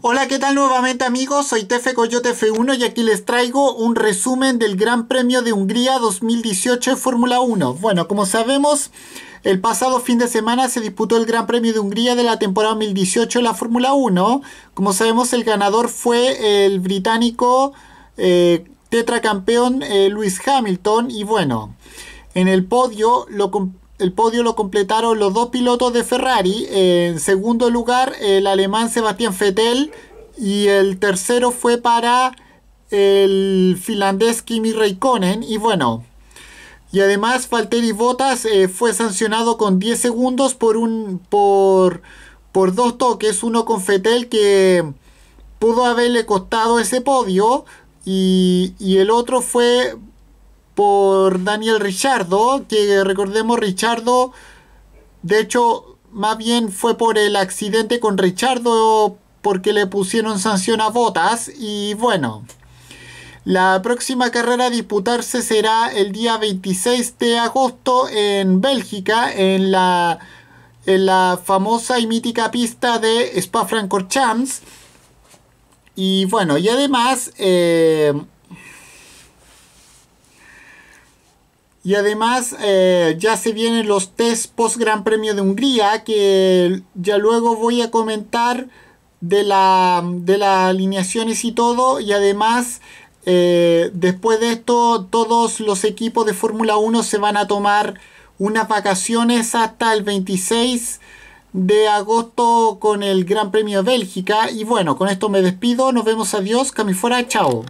Hola, ¿qué tal nuevamente amigos? Soy Tefe Coyote F1 y aquí les traigo un resumen del Gran Premio de Hungría 2018 en Fórmula 1. Bueno, como sabemos, el pasado fin de semana se disputó el Gran Premio de Hungría de la temporada 2018 en la Fórmula 1. Como sabemos, el ganador fue el británico eh, tetracampeón eh, Lewis Hamilton y bueno, en el podio lo el podio lo completaron los dos pilotos de Ferrari. En segundo lugar, el alemán Sebastián Vettel. Y el tercero fue para el finlandés Kimi Raikkonen. Y bueno, y además Valtteri Bottas eh, fue sancionado con 10 segundos por, un, por, por dos toques. Uno con Vettel que pudo haberle costado ese podio. Y, y el otro fue por Daniel Richardo, que recordemos Richardo, de hecho, más bien fue por el accidente con Richardo porque le pusieron sanción a Botas y bueno. La próxima carrera a disputarse será el día 26 de agosto en Bélgica, en la, en la famosa y mítica pista de Spa-Francorchamps. Y bueno, y además eh, Y además eh, ya se vienen los test post Gran Premio de Hungría, que ya luego voy a comentar de, la, de las alineaciones y todo. Y además, eh, después de esto, todos los equipos de Fórmula 1 se van a tomar unas vacaciones hasta el 26 de agosto con el Gran Premio de Bélgica. Y bueno, con esto me despido. Nos vemos. Adiós. Fuera, Chao.